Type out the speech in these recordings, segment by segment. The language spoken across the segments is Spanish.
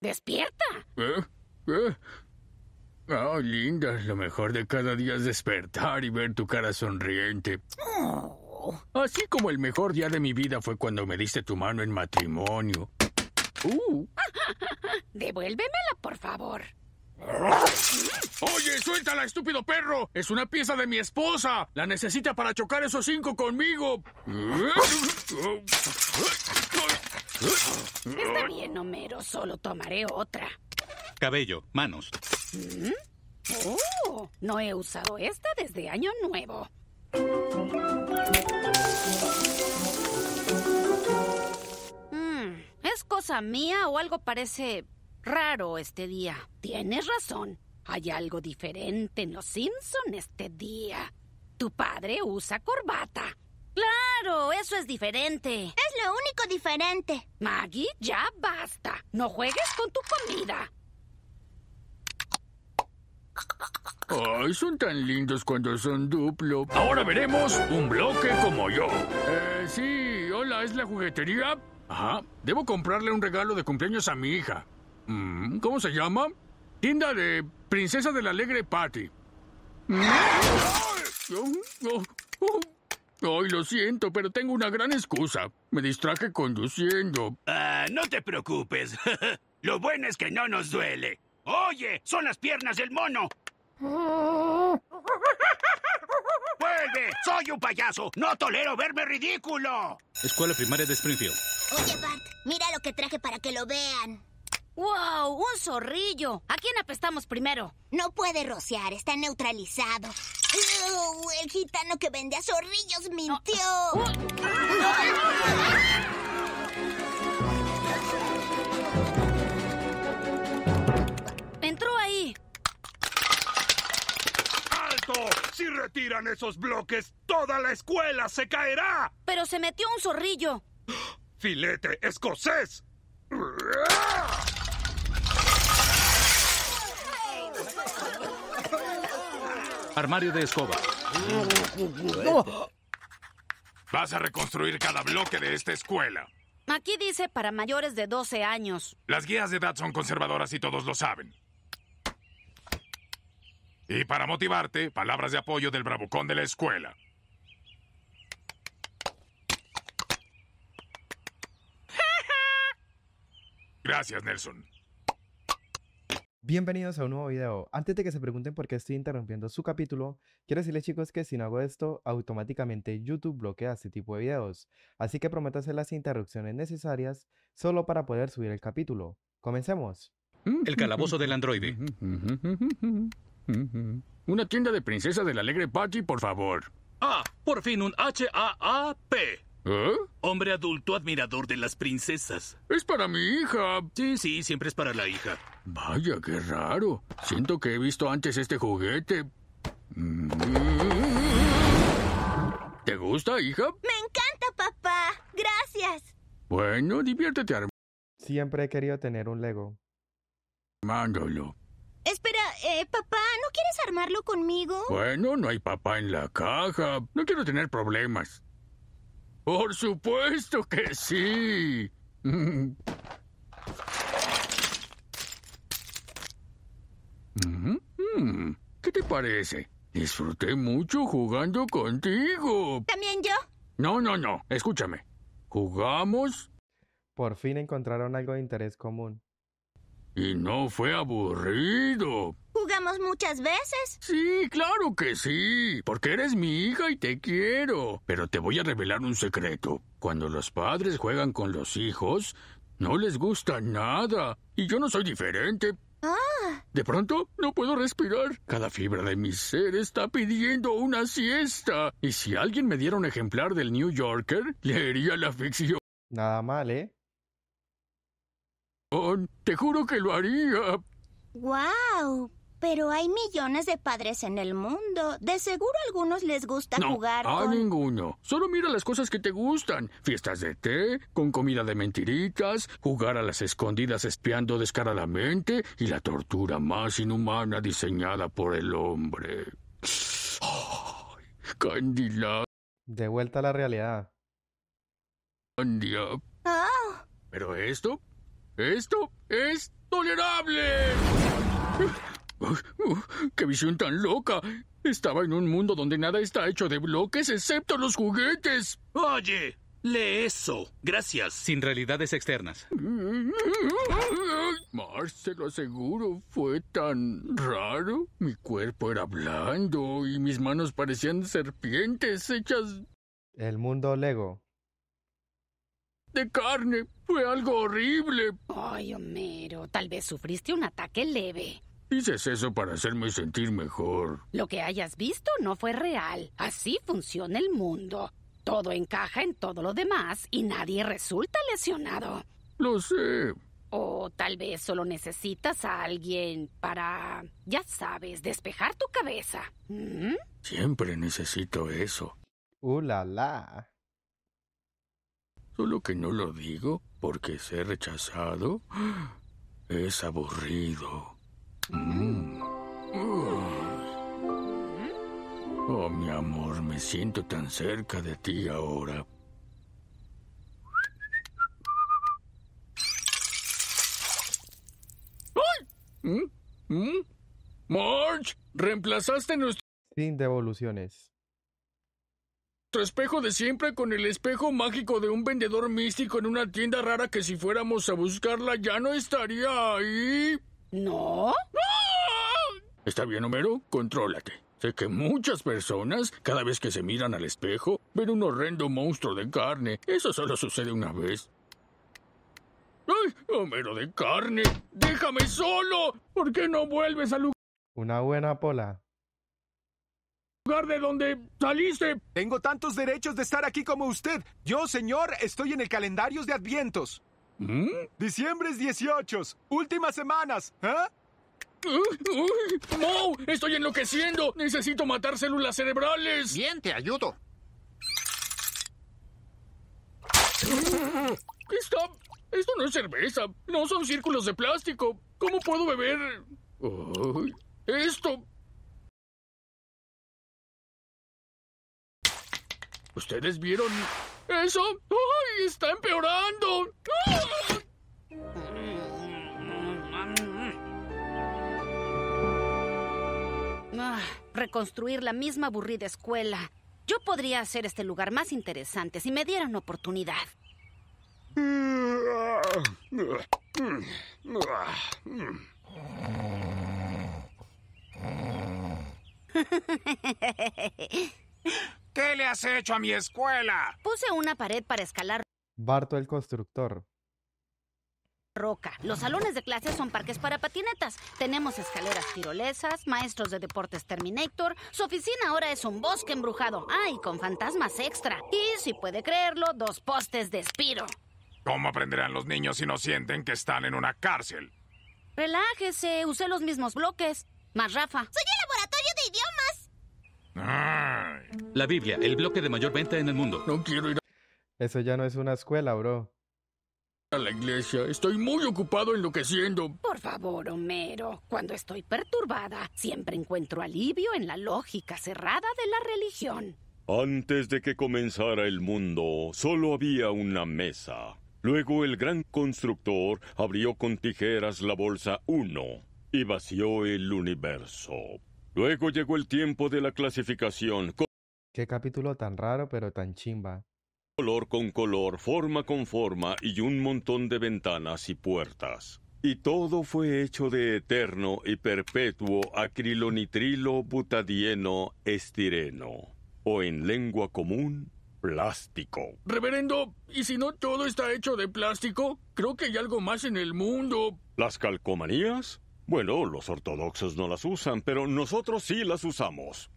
¡Despierta! ¿Eh? ¿Eh? Ah, linda, lo mejor de cada día es despertar y ver tu cara sonriente. Oh. Así como el mejor día de mi vida fue cuando me diste tu mano en matrimonio. Uh. Devuélvemela, por favor. Oye, suéltala, estúpido perro. Es una pieza de mi esposa. La necesita para chocar esos cinco conmigo. Está bien, Homero, solo tomaré otra. Cabello, manos. Mm. Oh, no he usado esta desde Año Nuevo. Mm, ¿Es cosa mía o algo parece raro este día? Tienes razón. Hay algo diferente en los Simpson este día. Tu padre usa corbata. Claro, eso es diferente. Es lo único diferente. Maggie, ya basta. No juegues con tu comida. Ay, son tan lindos cuando son duplo. Ahora veremos un bloque como yo. Eh, sí, hola, ¿es la juguetería? Ajá, debo comprarle un regalo de cumpleaños a mi hija. Mm, ¿Cómo se llama? Tienda de Princesa del Alegre Patty. Mm. Ay, lo siento, pero tengo una gran excusa. Me distraje conduciendo. Ah, no te preocupes. lo bueno es que no nos duele. Oye, son las piernas del mono. ¡Vuelve! ¡Soy un payaso! ¡No tolero verme ridículo! Escuela Primaria de Springfield. Oye, Bart, mira lo que traje para que lo vean. ¡Wow! ¡Un zorrillo! ¿A quién apestamos primero? No puede rociar, está neutralizado. el gitano que vende a zorrillos mintió. Entró ahí. ¡Alto! Si retiran esos bloques, toda la escuela se caerá. Pero se metió un zorrillo. Filete escocés. Armario de escoba. Vas a reconstruir cada bloque de esta escuela. Aquí dice para mayores de 12 años. Las guías de edad son conservadoras y todos lo saben. Y para motivarte, palabras de apoyo del bravucón de la escuela. Gracias, Nelson. Bienvenidos a un nuevo video. Antes de que se pregunten por qué estoy interrumpiendo su capítulo, quiero decirles chicos que si no hago esto, automáticamente YouTube bloquea este tipo de videos, así que prometo hacer las interrupciones necesarias solo para poder subir el capítulo. ¡Comencemos! Mm, el calabozo del androide. Una tienda de princesa del alegre Pachi por favor. Ah, por fin un H-A-A-P. ¿Eh? Hombre adulto admirador de las princesas. Es para mi hija. Sí, sí, siempre es para la hija. Vaya, qué raro. Siento que he visto antes este juguete. Mm. ¿Te gusta, hija? Me encanta, papá. Gracias. Bueno, diviértete, hermano. Siempre he querido tener un Lego. Armándolo Espera, eh, papá, ¿no quieres armarlo conmigo? Bueno, no hay papá en la caja. No quiero tener problemas. Por supuesto que sí. Mm-hmm. ¿Qué te parece? Disfruté mucho jugando contigo. ¿También yo? No, no, no. Escúchame. ¿Jugamos? Por fin encontraron algo de interés común. Y no fue aburrido muchas veces. Sí, claro que sí, porque eres mi hija y te quiero. Pero te voy a revelar un secreto. Cuando los padres juegan con los hijos, no les gusta nada. Y yo no soy diferente. Ah. De pronto, no puedo respirar. Cada fibra de mi ser está pidiendo una siesta. Y si alguien me diera un ejemplar del New Yorker, leería la ficción. Nada mal, ¿eh? Te juro que lo haría. ¡Wow! Pero hay millones de padres en el mundo. De seguro algunos les gusta no, jugar. A ninguno. Solo mira las cosas que te gustan. Fiestas de té, con comida de mentiritas, jugar a las escondidas espiando descaradamente y la tortura más inhumana diseñada por el hombre. ¡Ay, De vuelta a la realidad. Candia. Ah. Pero esto, esto es tolerable. ¡Qué visión tan loca! Estaba en un mundo donde nada está hecho de bloques excepto los juguetes. Oye, lee eso. Gracias. Sin realidades externas. Mars, se lo aseguro, fue tan raro. Mi cuerpo era blando y mis manos parecían serpientes hechas... El mundo Lego. De carne. Fue algo horrible. Ay, Homero, tal vez sufriste un ataque leve. Dices eso para hacerme sentir mejor. Lo que hayas visto no fue real. Así funciona el mundo. Todo encaja en todo lo demás y nadie resulta lesionado. Lo sé. O tal vez solo necesitas a alguien para, ya sabes, despejar tu cabeza. ¿Mm? Siempre necesito eso. ¡Uh, Solo que no lo digo porque ser rechazado es aburrido. Mm. Oh, mi amor, me siento tan cerca de ti ahora. ¡Ay! ¿Mm? ¿Mm? Marge, reemplazaste nuestro... Sin devoluciones. Tu espejo de siempre con el espejo mágico de un vendedor místico en una tienda rara que si fuéramos a buscarla ya no estaría ahí. ¿No? ¿Está bien, Homero? Contrólate. Sé que muchas personas, cada vez que se miran al espejo, ven un horrendo monstruo de carne. Eso solo sucede una vez. ¡Ay, Homero de carne! ¡Déjame solo! ¿Por qué no vuelves al lugar? Una buena pola. Lugar de donde saliste. Tengo tantos derechos de estar aquí como usted. Yo, señor, estoy en el calendario de Advientos. ¿Mm? Diciembre es 18. Últimas semanas. ¿eh? No, ¡Estoy enloqueciendo! ¡Necesito matar células cerebrales! Bien, te ayudo. Está... Esto no es cerveza. No son círculos de plástico. ¿Cómo puedo beber? esto... ¿Ustedes vieron eso? ¡Ay! ¡Está empeorando! ¡Ah! Ah, reconstruir la misma aburrida escuela. Yo podría hacer este lugar más interesante si me dieran oportunidad. ¿Qué le has hecho a mi escuela? Puse una pared para escalar. Barto el constructor. Los salones de clases son parques para patinetas. Tenemos escaleras tirolesas, maestros de deportes Terminator. Su oficina ahora es un bosque embrujado. Ay, con fantasmas extra. Y, si puede creerlo, dos postes de espiro. ¿Cómo aprenderán los niños si no sienten que están en una cárcel? Relájese, usé los mismos bloques. Más Rafa. Soy el laboratorio de idiomas. La Biblia, el bloque de mayor venta en el mundo. No quiero ir. Eso ya no es una escuela, bro a la iglesia. Estoy muy ocupado enloqueciendo. Por favor, Homero. Cuando estoy perturbada, siempre encuentro alivio en la lógica cerrada de la religión. Antes de que comenzara el mundo, solo había una mesa. Luego el gran constructor abrió con tijeras la bolsa 1 y vació el universo. Luego llegó el tiempo de la clasificación. Qué capítulo tan raro, pero tan chimba color con color, forma con forma y un montón de ventanas y puertas. Y todo fue hecho de eterno y perpetuo acrilonitrilo butadieno estireno, o en lengua común, plástico. Reverendo, ¿y si no todo está hecho de plástico? Creo que hay algo más en el mundo. ¿Las calcomanías? Bueno, los ortodoxos no las usan, pero nosotros sí las usamos.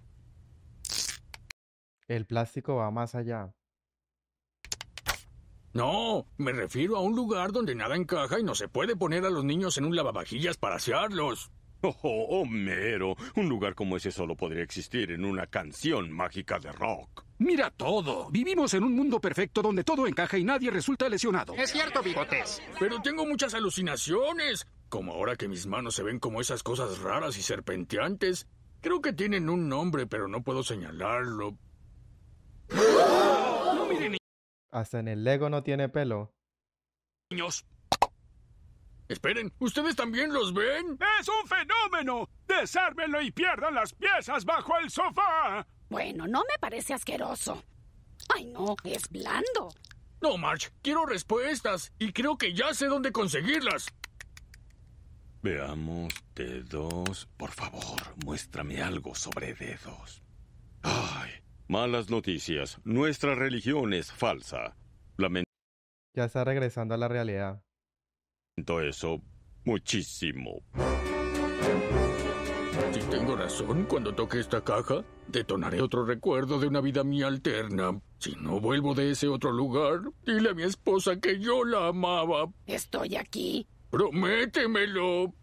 El plástico va más allá. No, me refiero a un lugar donde nada encaja y no se puede poner a los niños en un lavavajillas para asearlos. Oh, oh, Homero, un lugar como ese solo podría existir en una canción mágica de rock. Mira todo. Vivimos en un mundo perfecto donde todo encaja y nadie resulta lesionado. Es cierto, bigotes. Pero tengo muchas alucinaciones. Como ahora que mis manos se ven como esas cosas raras y serpenteantes. Creo que tienen un nombre, pero no puedo señalarlo. No hasta en el Lego no tiene pelo. Niños. Esperen, ¿ustedes también los ven? ¡Es un fenómeno! ¡Desármenlo y pierdan las piezas bajo el sofá! Bueno, no me parece asqueroso. Ay, no, es blando. No, March, quiero respuestas y creo que ya sé dónde conseguirlas. Veamos dedos. Por favor, muéstrame algo sobre dedos. Ay, Malas noticias. Nuestra religión es falsa. Lamento. Ya está regresando a la realidad. Lamento eso muchísimo. Si tengo razón, cuando toque esta caja, detonaré otro recuerdo de una vida mía alterna. Si no vuelvo de ese otro lugar, dile a mi esposa que yo la amaba. Estoy aquí. Prométemelo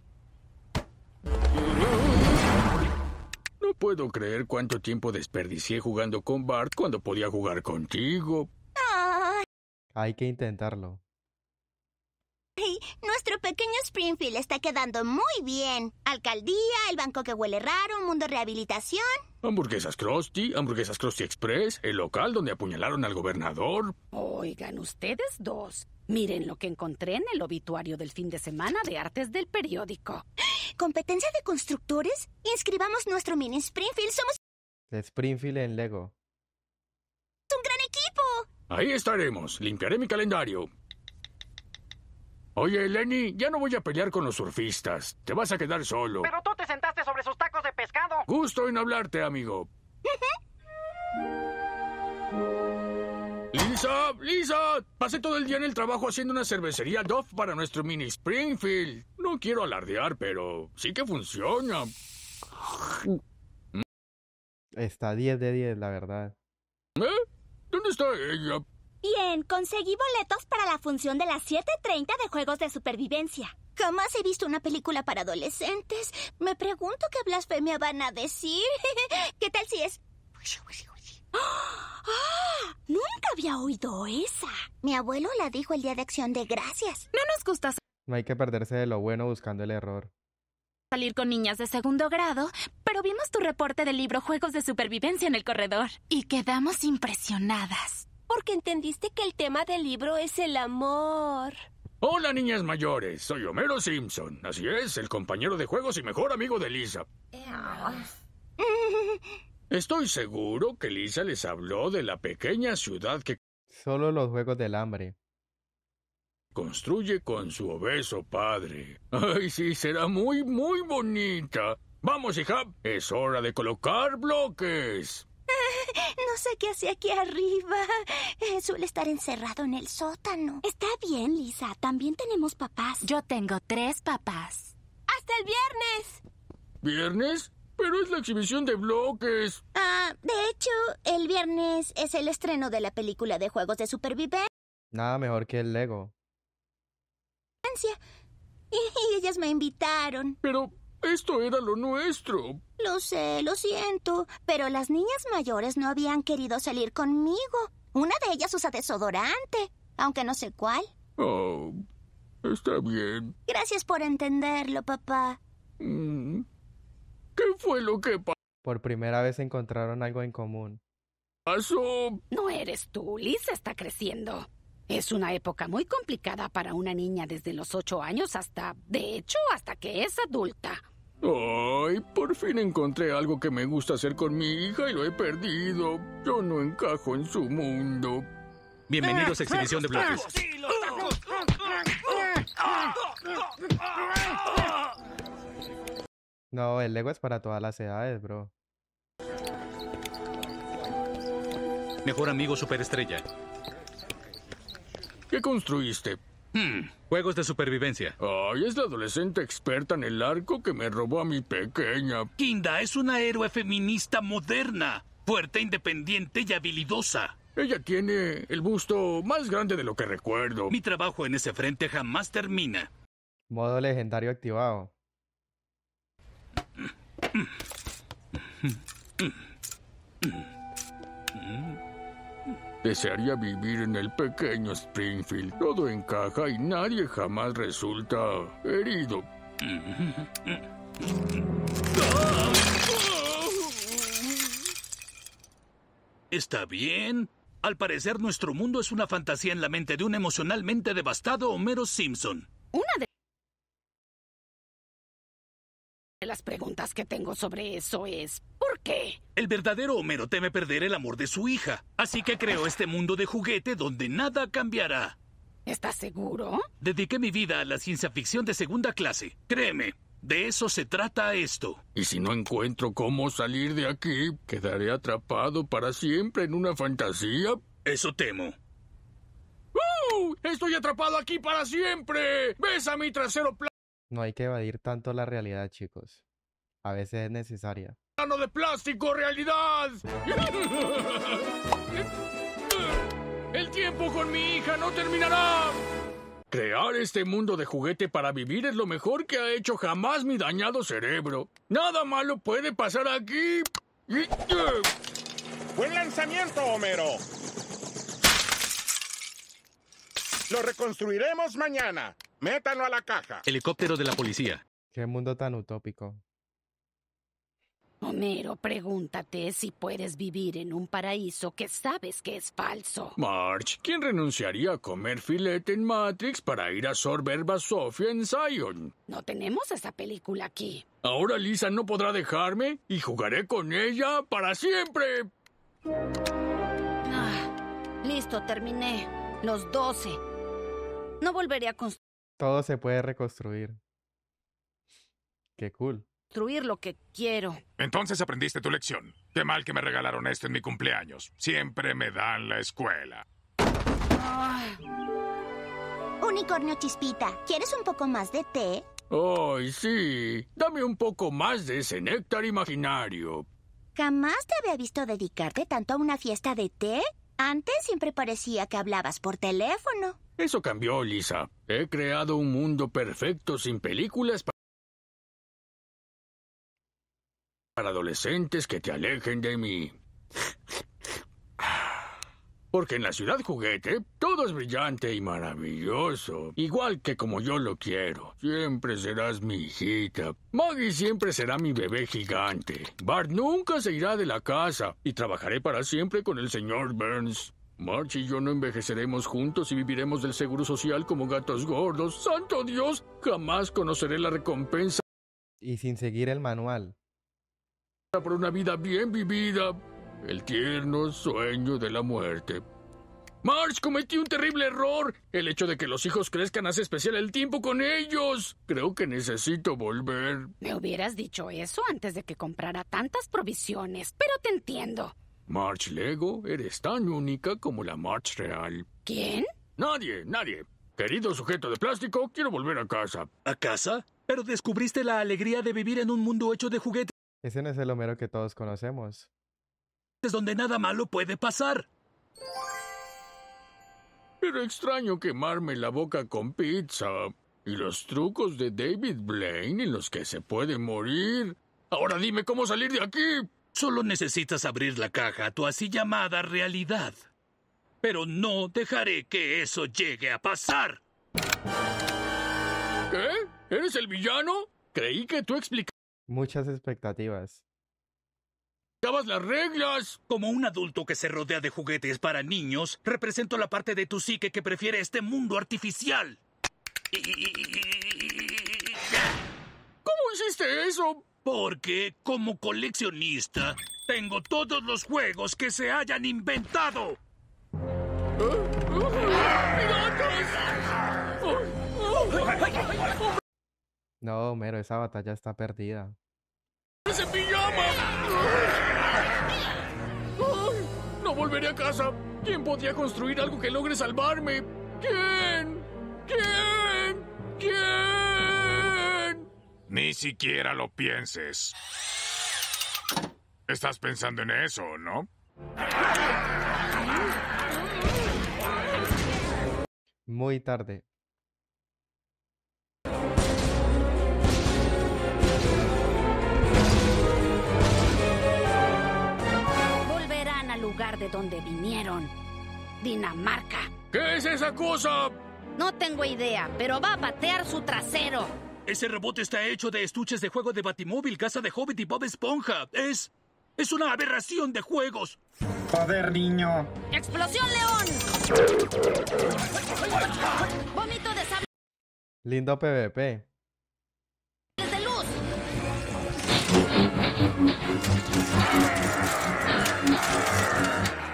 puedo creer cuánto tiempo desperdicié jugando con Bart cuando podía jugar contigo. Ah. Hay que intentarlo pequeño Springfield está quedando muy bien. Alcaldía, el banco que huele raro, mundo rehabilitación. Hamburguesas Krusty, hamburguesas Krusty Express, el local donde apuñalaron al gobernador. Oigan, ustedes dos. Miren lo que encontré en el obituario del fin de semana de artes del periódico. ¿Competencia de constructores? Inscribamos nuestro mini Springfield. Somos. Springfield en Lego. ¡Es un gran equipo! Ahí estaremos. Limpiaré mi calendario. Oye, Lenny, ya no voy a pelear con los surfistas. Te vas a quedar solo. Pero tú te sentaste sobre sus tacos de pescado. Gusto en hablarte, amigo. ¡Lisa! ¡Lisa! Pasé todo el día en el trabajo haciendo una cervecería Dove para nuestro mini Springfield. No quiero alardear, pero sí que funciona. Está 10 de 10, la verdad. ¿Eh? ¿Dónde está ella? Bien, conseguí boletos para la función de las 7.30 de Juegos de Supervivencia. Jamás he visto una película para adolescentes. Me pregunto qué blasfemia van a decir. ¿Qué tal si es... ¡Ah! Nunca había oído esa. Mi abuelo la dijo el día de acción de gracias. No nos gusta. No hay que perderse de lo bueno buscando el error. Salir con niñas de segundo grado, pero vimos tu reporte del libro Juegos de Supervivencia en el corredor y quedamos impresionadas porque entendiste que el tema del libro es el amor. Hola, niñas mayores. Soy Homero Simpson. Así es, el compañero de juegos y mejor amigo de Lisa. Estoy seguro que Lisa les habló de la pequeña ciudad que... Solo los juegos del hambre. Construye con su obeso padre. Ay, sí, será muy, muy bonita. Vamos, hija. Es hora de colocar bloques. No sé qué hace aquí arriba. Eh, suele estar encerrado en el sótano. Está bien, Lisa. También tenemos papás. Yo tengo tres papás. ¡Hasta el viernes! ¿Viernes? Pero es la exhibición de bloques. Ah, de hecho, el viernes es el estreno de la película de juegos de supervivencia. Nada mejor que el Lego. y ellas me invitaron. Pero, esto era lo nuestro. Lo sé, lo siento, pero las niñas mayores no habían querido salir conmigo. Una de ellas usa desodorante, aunque no sé cuál. Oh, está bien. Gracias por entenderlo, papá. Mm, ¿Qué fue lo que pasó? Por primera vez encontraron algo en común. Pasó. No eres tú, Lisa está creciendo. Es una época muy complicada para una niña desde los ocho años hasta, de hecho, hasta que es adulta. Ay, por fin encontré algo que me gusta hacer con mi hija y lo he perdido. Yo no encajo en su mundo. Bienvenidos a Exhibición de Bloques. No, el Lego es para todas las edades, bro. Mejor amigo superestrella. ¿Qué construiste? Hmm. juegos de supervivencia. Ay, es la adolescente experta en el arco que me robó a mi pequeña. Kinda es una héroe feminista moderna, fuerte, independiente y habilidosa. Ella tiene el busto más grande de lo que recuerdo. Mi trabajo en ese frente jamás termina. Modo legendario activado. Mm. Desearía vivir en el pequeño Springfield. Todo encaja y nadie jamás resulta herido. ¿Está bien? Al parecer nuestro mundo es una fantasía en la mente de un emocionalmente devastado Homero Simpson. Una de las preguntas que tengo sobre eso es, qué? El verdadero Homero teme perder el amor de su hija, así que creó este mundo de juguete donde nada cambiará. ¿Estás seguro? Dediqué mi vida a la ciencia ficción de segunda clase. Créeme, de eso se trata esto. Y si no encuentro cómo salir de aquí, quedaré atrapado para siempre en una fantasía. Eso temo. ¡Uh! ¡Estoy atrapado aquí para siempre! ¡Ves a mi trasero! No hay que evadir tanto la realidad, chicos. A veces es necesaria de plástico realidad. El tiempo con mi hija no terminará. Crear este mundo de juguete para vivir es lo mejor que ha hecho jamás mi dañado cerebro. Nada malo puede pasar aquí. Buen lanzamiento, Homero. Lo reconstruiremos mañana. Métalo a la caja. Helicóptero de la policía. Qué mundo tan utópico. Homero, pregúntate si puedes vivir en un paraíso que sabes que es falso. March, ¿quién renunciaría a comer filete en Matrix para ir a sorber Sofia en Zion? No tenemos esa película aquí. Ahora Lisa no podrá dejarme y jugaré con ella para siempre. Ah, listo, terminé. Los doce. No volveré a construir. Todo se puede reconstruir. Qué cool. ...destruir lo que quiero. Entonces aprendiste tu lección. Qué mal que me regalaron esto en mi cumpleaños. Siempre me dan la escuela. Unicornio Chispita, ¿quieres un poco más de té? ¡Ay, sí! Dame un poco más de ese néctar imaginario. Jamás te había visto dedicarte tanto a una fiesta de té. Antes siempre parecía que hablabas por teléfono. Eso cambió, Lisa. He creado un mundo perfecto sin películas para... para adolescentes que te alejen de mí. Porque en la ciudad juguete todo es brillante y maravilloso, igual que como yo lo quiero. Siempre serás mi hijita. Maggie siempre será mi bebé gigante. Bart nunca se irá de la casa y trabajaré para siempre con el señor Burns. March y yo no envejeceremos juntos y viviremos del seguro social como gatos gordos. ¡Santo Dios! Jamás conoceré la recompensa. Y sin seguir el manual por una vida bien vivida, el tierno sueño de la muerte. Marge, cometí un terrible error. El hecho de que los hijos crezcan hace especial el tiempo con ellos. Creo que necesito volver. Me hubieras dicho eso antes de que comprara tantas provisiones, pero te entiendo. March Lego, eres tan única como la March real. ¿Quién? Nadie, nadie. Querido sujeto de plástico, quiero volver a casa. ¿A casa? Pero descubriste la alegría de vivir en un mundo hecho de juguetes. Ese no es el Homero que todos conocemos. Es donde nada malo puede pasar. Pero extraño quemarme la boca con pizza. Y los trucos de David Blaine en los que se puede morir. Ahora dime cómo salir de aquí. Solo necesitas abrir la caja a tu así llamada realidad. Pero no dejaré que eso llegue a pasar. ¿Qué? ¿Eres el villano? Creí que tú explicaste. Muchas expectativas. ¡Cabas las reglas! Como un adulto que se rodea de juguetes para niños, represento la parte de tu psique que prefiere este mundo artificial. ¿Cómo hiciste eso? Porque, como coleccionista, tengo todos los juegos que se hayan inventado. ¿Eh? No, Homero, esa batalla está perdida. ¡Ese pijama! ¡No volveré a casa! ¿Quién podría construir algo que logre salvarme? ¿Quién? ¿Quién? ¿Quién? Ni siquiera lo pienses. Estás pensando en eso, ¿no? Muy tarde. de donde vinieron. Dinamarca. ¿Qué es esa cosa? No tengo idea, pero va a patear su trasero. Ese robot está hecho de estuches de juego de Batimóvil, Casa de Hobbit y Bob Esponja. Es... es una aberración de juegos. Joder, niño. ¡Explosión León! ¡Vómito de Lindo PvP.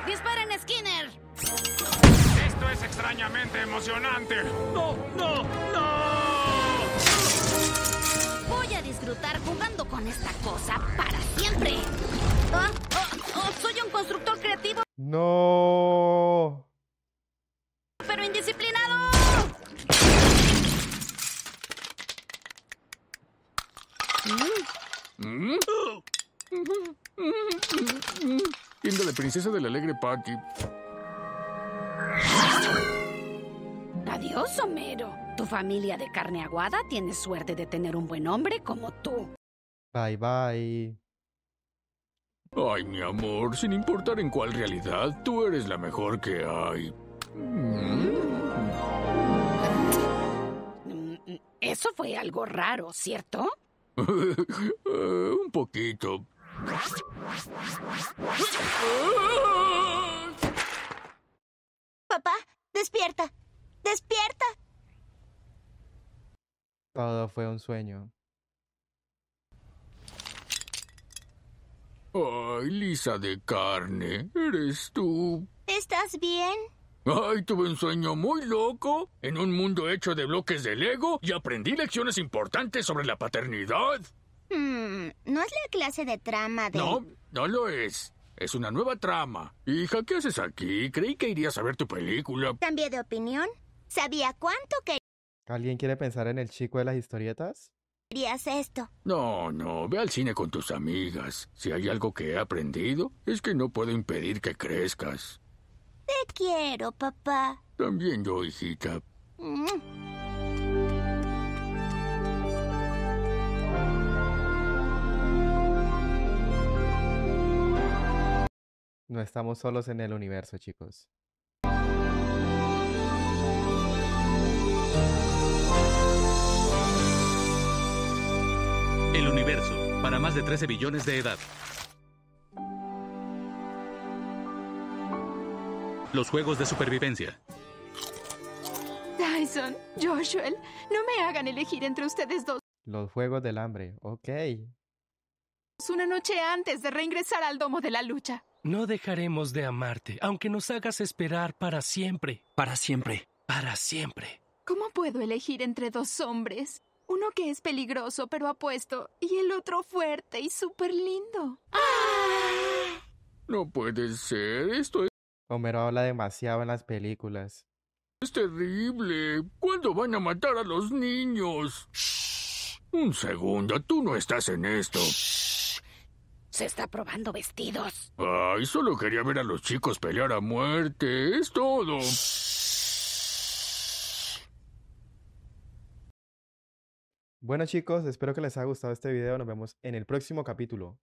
¡Disparen, Skinner! Esto es extrañamente emocionante. ¡No, no, no! Voy a disfrutar jugando con esta cosa para siempre. Ah, ah, ah, soy un constructor creativo. No. Tienda de princesa del alegre Patty. Adiós, Homero. Tu familia de carne aguada tiene suerte de tener un buen hombre como tú. Bye, bye. Ay, mi amor, sin importar en cuál realidad, tú eres la mejor que hay. Mm, mm, eso fue algo raro, ¿cierto? un poquito. Papá, despierta. Despierta. Todo fue un sueño. Ay, Lisa de carne, ¿eres tú? ¿Estás bien? ¡Ay, tuve un sueño muy loco! En un mundo hecho de bloques de Lego y aprendí lecciones importantes sobre la paternidad. Hmm, no es la clase de trama de. No, no lo es. Es una nueva trama. Hija, ¿qué haces aquí? Creí que irías a ver tu película. Cambié de opinión. Sabía cuánto que. ¿Alguien quiere pensar en el chico de las historietas? Querías esto? No, no, ve al cine con tus amigas. Si hay algo que he aprendido, es que no puedo impedir que crezcas quiero, papá. También yo, hijita. No estamos solos en el universo, chicos. El universo, para más de 13 billones de edad. Los juegos de supervivencia. Tyson, Joshua, no me hagan elegir entre ustedes dos. Los juegos del hambre, ok. Una noche antes de reingresar al domo de la lucha. No dejaremos de amarte, aunque nos hagas esperar para siempre. Para siempre. Para siempre. ¿Cómo puedo elegir entre dos hombres? Uno que es peligroso pero apuesto y el otro fuerte y súper lindo. No puede ser, esto es... Homero habla demasiado en las películas. Es terrible. ¿Cuándo van a matar a los niños? Un segundo, tú no estás en esto. Se está probando vestidos. Ay, solo quería ver a los chicos pelear a muerte. Es todo. Bueno chicos, espero que les haya gustado este video. Nos vemos en el próximo capítulo.